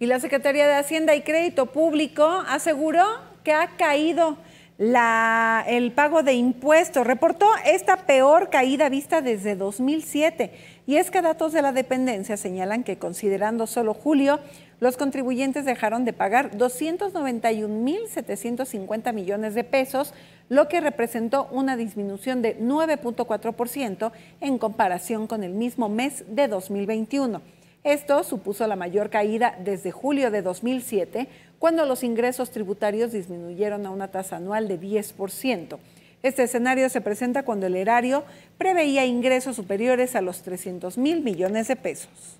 Y la Secretaría de Hacienda y Crédito Público aseguró que ha caído el pago de impuestos. Reportó esta peor caída vista desde 2007. Y es que datos de la dependencia señalan que considerando solo julio, los contribuyentes dejaron de pagar 291.750 millones de pesos, lo que representó una disminución de 9.4% en comparación con el mismo mes de 2021. Esto supuso la mayor caída desde julio de 2007, cuando los ingresos tributarios disminuyeron a una tasa anual de 10%. Este escenario se presenta cuando el erario preveía ingresos superiores a los 300 mil millones de pesos.